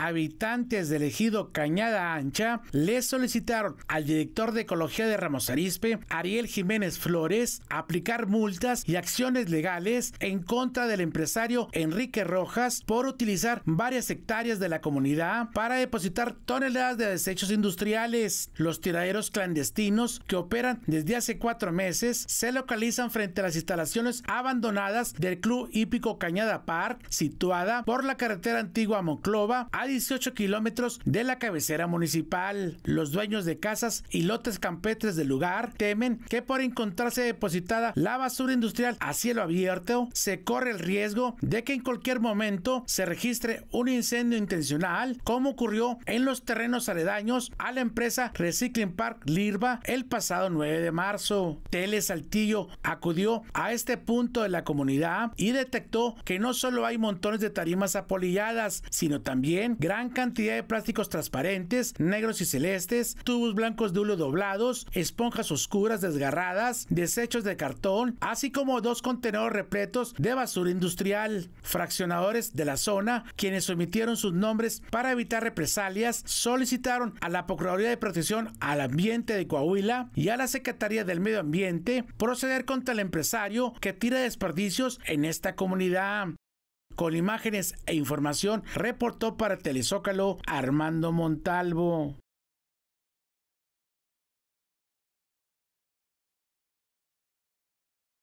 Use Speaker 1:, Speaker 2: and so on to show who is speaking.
Speaker 1: habitantes del ejido Cañada Ancha le solicitaron al director de Ecología de Ramos Arizpe Ariel Jiménez Flores, aplicar multas y acciones legales en contra del empresario Enrique Rojas por utilizar varias hectáreas de la comunidad para depositar toneladas de desechos industriales. Los tiraderos clandestinos que operan desde hace cuatro meses se localizan frente a las instalaciones abandonadas del Club Hípico Cañada Park, situada por la carretera antigua Monclova, 18 kilómetros de la cabecera municipal. Los dueños de casas y lotes campestres del lugar temen que por encontrarse depositada la basura industrial a cielo abierto, se corre el riesgo de que en cualquier momento se registre un incendio intencional, como ocurrió en los terrenos aledaños a la empresa Recycling Park Lirva el pasado 9 de marzo. Tele Saltillo acudió a este punto de la comunidad y detectó que no solo hay montones de tarimas apolilladas, sino también gran cantidad de plásticos transparentes, negros y celestes, tubos blancos de hilo doblados, esponjas oscuras desgarradas, desechos de cartón, así como dos contenedores repletos de basura industrial. Fraccionadores de la zona, quienes omitieron sus nombres para evitar represalias, solicitaron a la Procuraduría de Protección al Ambiente de Coahuila y a la Secretaría del Medio Ambiente proceder contra el empresario que tira desperdicios en esta comunidad. Con imágenes e información, reportó para Telezócalo Armando Montalvo.